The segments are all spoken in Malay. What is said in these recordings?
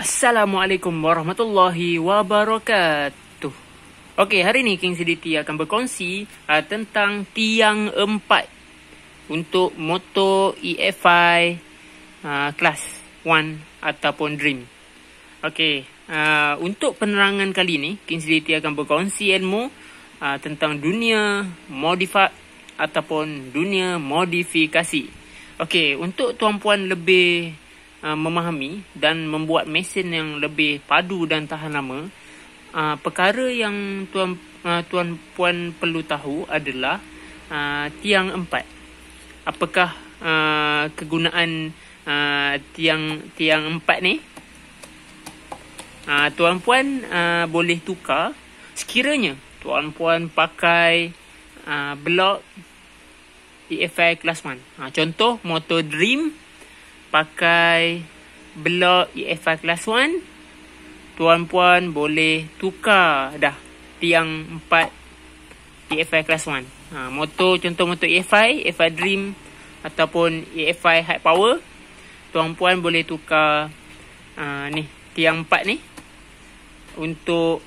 Assalamualaikum warahmatullahi wabarakatuh. Okey, hari ni King CDT akan berkongsi uh, tentang tiang empat untuk motor EFI uh, kelas 1 ataupun Dream. Okey, uh, untuk penerangan kali ni, King CDT akan berkongsi ilmu uh, tentang dunia modifat ataupun dunia modifikasi. Okey, untuk tuan-puan lebih... Uh, memahami dan membuat mesin yang lebih padu dan tahan lama uh, perkara yang tuan uh, tuan puan perlu tahu adalah uh, tiang empat apakah uh, kegunaan uh, tiang tiang empat ni uh, tuan puan uh, boleh tukar sekiranya tuan puan pakai uh, blok EFI Classman. Ha, uh, contoh motor Dream pakai blog EFI Class 1 Tuan-puan boleh tukar dah tiang 4 EFI Class 1 ha, Motor contoh motor EFI, EFI Dream ataupun EFI High Power Tuan-puan boleh tukar uh, ni tiang 4 ni untuk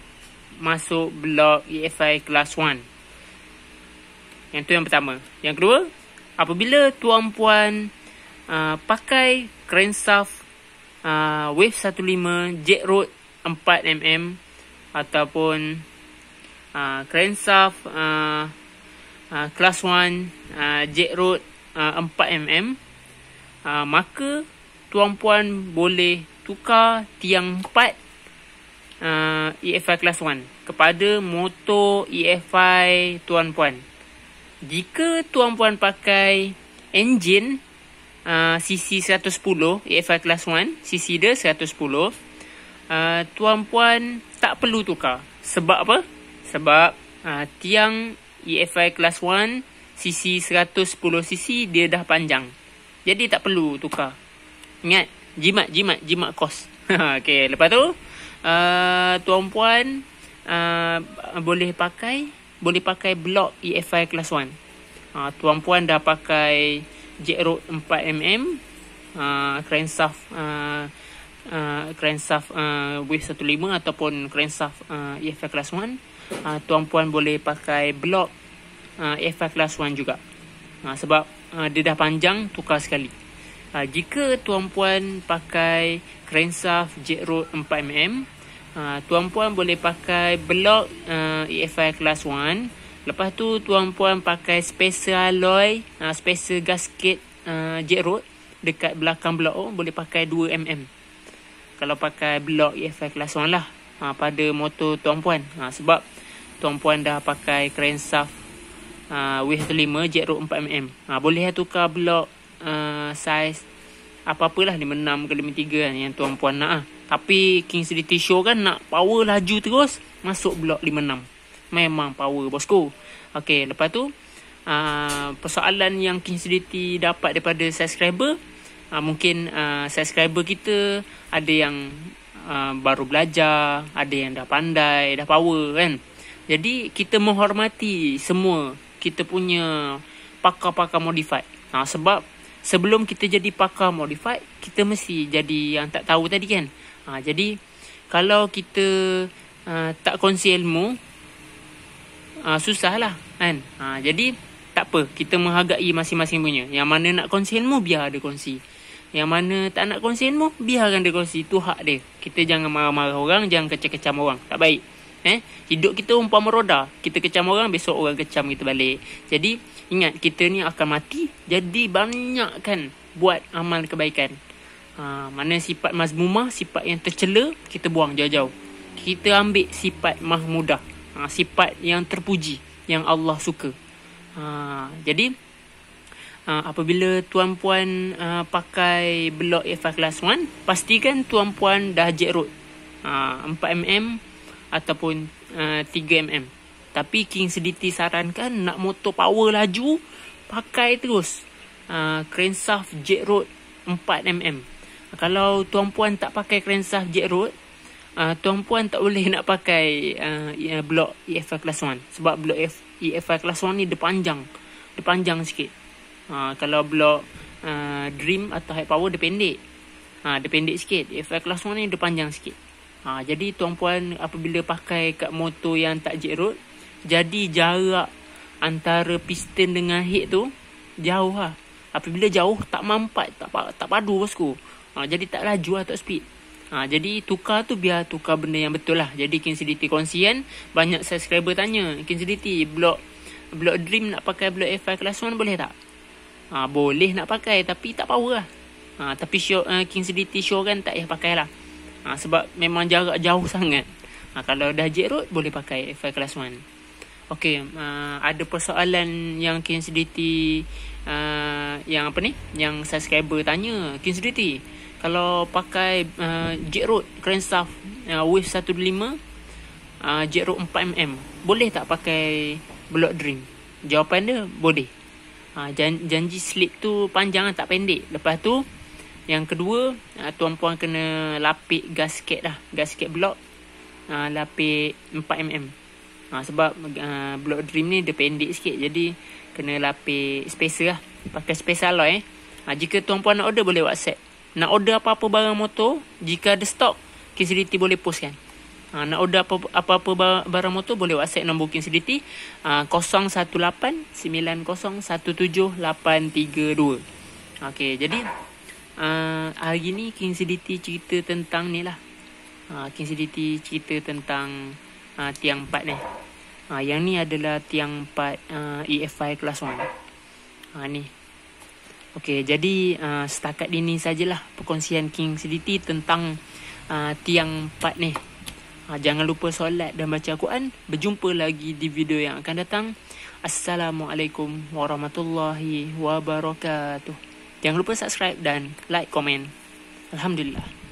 masuk blok EFI Class 1 Yang tu yang pertama Yang kedua, apabila tuan-puan Ah, pakai Crenshaft uh, ah, Wave 15 Jet Road 4mm ataupun uh, ah, Crenshaft uh, uh, Class 1 uh, Jet Road uh, 4mm uh, maka tuan-puan boleh tukar tiang 4 uh, EFI Class 1 kepada motor EFI tuan-puan jika tuan-puan pakai engine CC 110 EFI kelas 1 CC dia 110 uh, ah, Tuan puan tak perlu tukar Sebab apa? Sebab uh, tiang EFI kelas 1 CC 110 CC dia dah panjang Jadi tak perlu tukar Ingat jimat jimat jimat kos Okay lepas tu uh, ah, Tuan puan uh, boleh pakai boleh pakai blok EFI kelas 1 uh, Tuan puan dah pakai Jetroot 4mm uh, ah, crankshaft uh, ah, uh, ah, crankshaft uh, wave 15 ataupun crankshaft uh, EFI class 1 uh, tuan-puan boleh pakai block uh, EFI class 1 juga uh, sebab uh, dia dah panjang tukar sekali uh, jika tuan-puan pakai crankshaft Jetroot 4mm uh, tuan-puan boleh pakai block uh, EFI class 1 Lepas tu tuan puan pakai special alloy, uh, special gasket uh, ah, rod dekat belakang blok oh, boleh pakai 2mm. Kalau pakai blok EFI kelas 1 lah uh, pada motor tuan puan. Uh, sebab tuan puan dah pakai crankshaft uh, width 5 jet rod 4mm. Uh, boleh lah tukar blok uh, size apa-apalah 56 ke 53 kan yang tuan puan nak. Uh. Tapi King City Show kan nak power laju terus masuk blok 56 memang power bosku Okey lepas tu uh, Persoalan yang King Sediti dapat daripada subscriber uh, Mungkin uh, subscriber kita ada yang uh, baru belajar Ada yang dah pandai, dah power kan Jadi kita menghormati semua kita punya pakar-pakar modified ha, Sebab sebelum kita jadi pakar modified Kita mesti jadi yang tak tahu tadi kan ha, Jadi kalau kita uh, tak kongsi ilmu uh, ah, susah lah kan uh, jadi tak apa kita menghargai masing-masing punya yang mana nak konsen mu biar ada kongsi yang mana tak nak konsen mu biarkan dia kongsi tu hak dia kita jangan marah-marah orang jangan kecam-kecam orang tak baik eh hidup kita umpama roda kita kecam orang besok orang kecam kita balik jadi ingat kita ni akan mati jadi banyak kan buat amal kebaikan ha, mana sifat mazmumah sifat yang tercela kita buang jauh-jauh kita ambil sifat mahmudah ha, sifat yang terpuji yang Allah suka. Ha, jadi ha, apabila tuan puan ha, pakai blok EFA class 1, pastikan tuan puan dah jerot ha, 4mm ataupun ha, 3mm. Tapi King Sediti sarankan nak motor power laju, pakai terus ha, crankshaft road 4mm. Kalau tuan puan tak pakai crankshaft road uh, ah, tuan puan tak boleh nak pakai uh, blok EFI kelas 1 sebab blok EFI kelas 1 ni dia panjang dia panjang sikit uh, kalau blok uh, dream atau high power dia pendek uh, dia pendek sikit EFI kelas 1 ni dia panjang sikit uh, jadi tuan puan apabila pakai kat motor yang tak jet road jadi jarak antara piston dengan head tu jauh lah apabila jauh tak mampat tak tak padu bosku uh, jadi tak laju atau lah, speed Ha, jadi tukar tu biar tukar benda yang betul lah. Jadi King CDT konsien, banyak subscriber tanya. King CDT, blok, blok Dream nak pakai blok FI kelas 1 boleh tak? Ha, boleh nak pakai tapi tak power lah. Ha, tapi show, uh, King CDT show kan tak payah pakai lah. Ha, sebab memang jarak jauh sangat. Ha, kalau dah jet road, boleh pakai FI kelas 1. Okey, uh, ada persoalan yang King CDT, uh, ha, yang apa ni, yang subscriber tanya King CDT kalau pakai uh, jet road crankshaft uh, wave 125 uh, jet road 4mm boleh tak pakai block Dream? jawapan dia boleh uh, jan- janji slip tu panjang lah, tak pendek lepas tu yang kedua uh, tuan puan kena lapik gasket lah gasket block uh, lapik 4mm uh, sebab uh, block Dream ni dia pendek sikit jadi kena lapik spacer lah pakai spacer alloy eh. Ha, jika tuan puan nak order boleh whatsapp nak order apa-apa barang motor jika ada stok KCDT boleh post kan ha, nak order apa, apa-apa barang motor boleh whatsapp nombor KCDT uh, 0189017832 ok jadi uh, hari ni KCDT cerita tentang ni lah uh, ha, KCDT cerita tentang uh, tiang 4 ni uh, yang ni adalah tiang 4 uh, EFI kelas 1 uh, ni Okey, jadi uh, setakat ini sajalah perkongsian King CDT tentang uh, tiang empat ni. Uh, jangan lupa solat dan baca Al-Quran. Berjumpa lagi di video yang akan datang. Assalamualaikum warahmatullahi wabarakatuh. Jangan lupa subscribe dan like komen. Alhamdulillah.